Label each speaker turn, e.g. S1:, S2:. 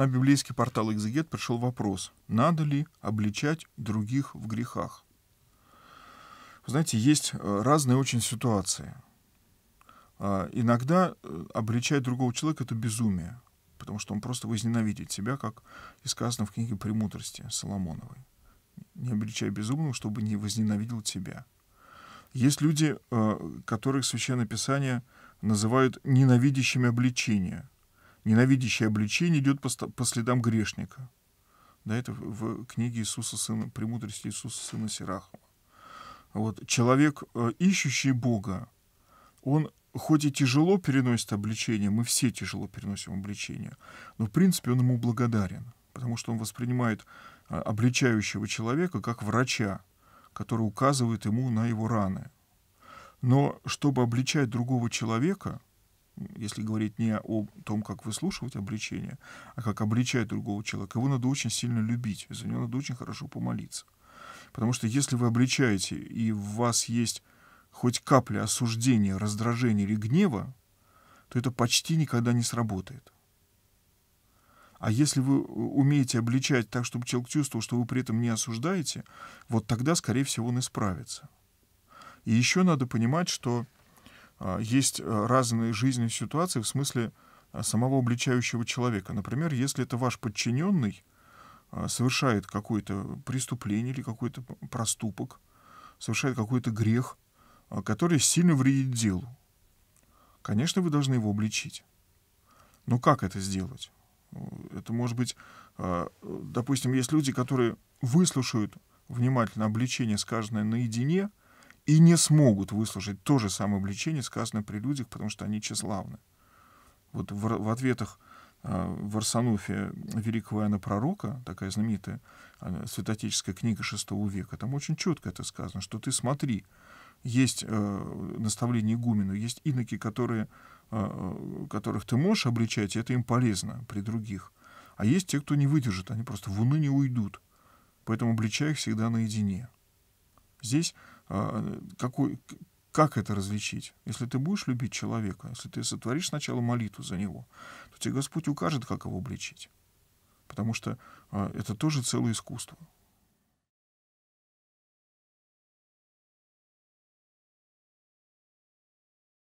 S1: На библейский портал «Экзегет» пришел вопрос, надо ли обличать других в грехах. Вы знаете, есть э, разные очень ситуации. А, иногда э, обличать другого человека — это безумие, потому что он просто возненавидит себя, как и сказано в книге «Премудрости» Соломоновой. «Не обличай безумного, чтобы не возненавидел тебя». Есть люди, э, которых Священное Писание называют ненавидящими обличения — ненавидящее обличение идет по, по следам грешника. Да, это в книге Иисуса Сына, «Премудрости Иисуса Сына Сирахова». Вот. Человек, э, ищущий Бога, он хоть и тяжело переносит обличение, мы все тяжело переносим обличение, но в принципе он ему благодарен, потому что он воспринимает э, обличающего человека как врача, который указывает ему на его раны. Но чтобы обличать другого человека, если говорить не о том, как выслушивать обличение, а как обличать другого человека, его надо очень сильно любить, за него надо очень хорошо помолиться. Потому что если вы обличаете, и в вас есть хоть капля осуждения, раздражения или гнева, то это почти никогда не сработает. А если вы э, умеете обличать так, чтобы человек чувствовал, что вы при этом не осуждаете, вот тогда, скорее всего, он исправится. И еще надо понимать, что а, есть э, разные жизненные ситуации в смысле а, самого обличающего человека. Например, если это ваш подчиненный а, совершает какое-то преступление или какой-то проступок, совершает какой-то грех, который сильно вредит делу. Конечно, вы должны его обличить. Но как это сделать? Это может быть, допустим, есть люди, которые выслушают внимательно обличение, сказанное наедине, и не смогут выслушать то же самое обличение, сказанное при людях, потому что они тщеславны. Вот в, в ответах э, в Арсануфе великого Иоанна Пророка, такая знаменитая э, а, святотеческая книга VI века, там очень четко это сказано, что ты смотри, есть э, наставление Гумину, есть иноки, которые, э, которых ты можешь обличать, и это им полезно при других. А есть те, кто не выдержит, они просто в уныние уйдут. Поэтому обличай их всегда наедине. Здесь а, какой, как это различить? Если ты будешь любить человека, если ты сотворишь сначала молитву за него, то тебе Господь укажет, как его обличить. Потому что а, это тоже целое искусство.